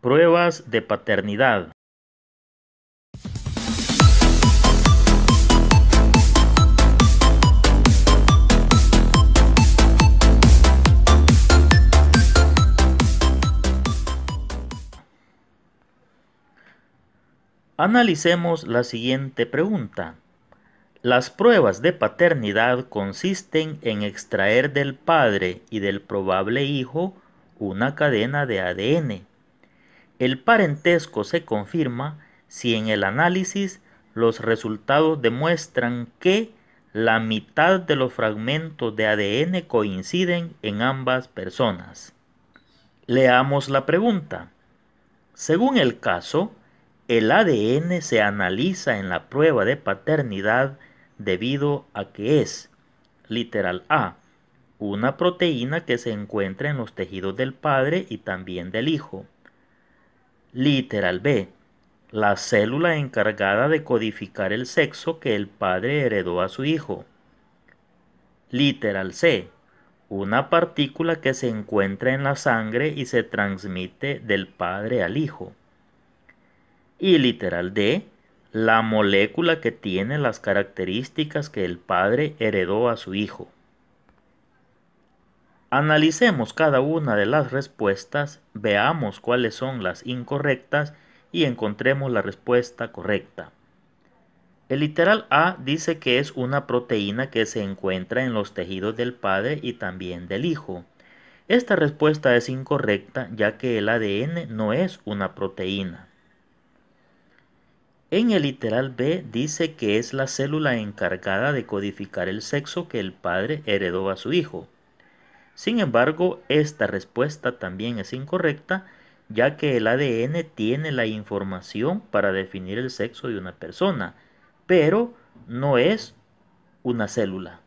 Pruebas de paternidad. Analicemos la siguiente pregunta. Las pruebas de paternidad consisten en extraer del padre y del probable hijo una cadena de ADN el parentesco se confirma si en el análisis los resultados demuestran que la mitad de los fragmentos de ADN coinciden en ambas personas. Leamos la pregunta. Según el caso, el ADN se analiza en la prueba de paternidad debido a que es, literal A, una proteína que se encuentra en los tejidos del padre y también del hijo. Literal B. La célula encargada de codificar el sexo que el padre heredó a su hijo. Literal C. Una partícula que se encuentra en la sangre y se transmite del padre al hijo. Y literal D. La molécula que tiene las características que el padre heredó a su hijo. Analicemos cada una de las respuestas, veamos cuáles son las incorrectas y encontremos la respuesta correcta. El literal A dice que es una proteína que se encuentra en los tejidos del padre y también del hijo. Esta respuesta es incorrecta ya que el ADN no es una proteína. En el literal B dice que es la célula encargada de codificar el sexo que el padre heredó a su hijo. Sin embargo, esta respuesta también es incorrecta, ya que el ADN tiene la información para definir el sexo de una persona, pero no es una célula.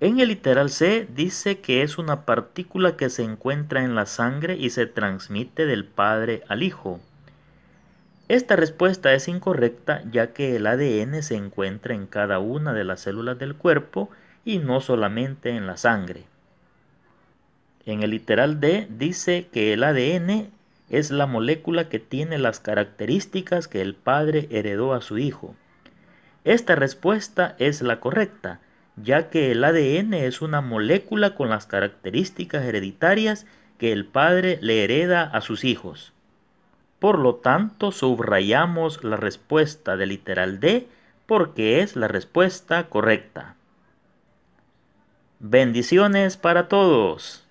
En el literal C dice que es una partícula que se encuentra en la sangre y se transmite del padre al hijo. Esta respuesta es incorrecta ya que el ADN se encuentra en cada una de las células del cuerpo y no solamente en la sangre en el literal D dice que el ADN es la molécula que tiene las características que el padre heredó a su hijo. Esta respuesta es la correcta, ya que el ADN es una molécula con las características hereditarias que el padre le hereda a sus hijos. Por lo tanto, subrayamos la respuesta del literal D porque es la respuesta correcta. Bendiciones para todos.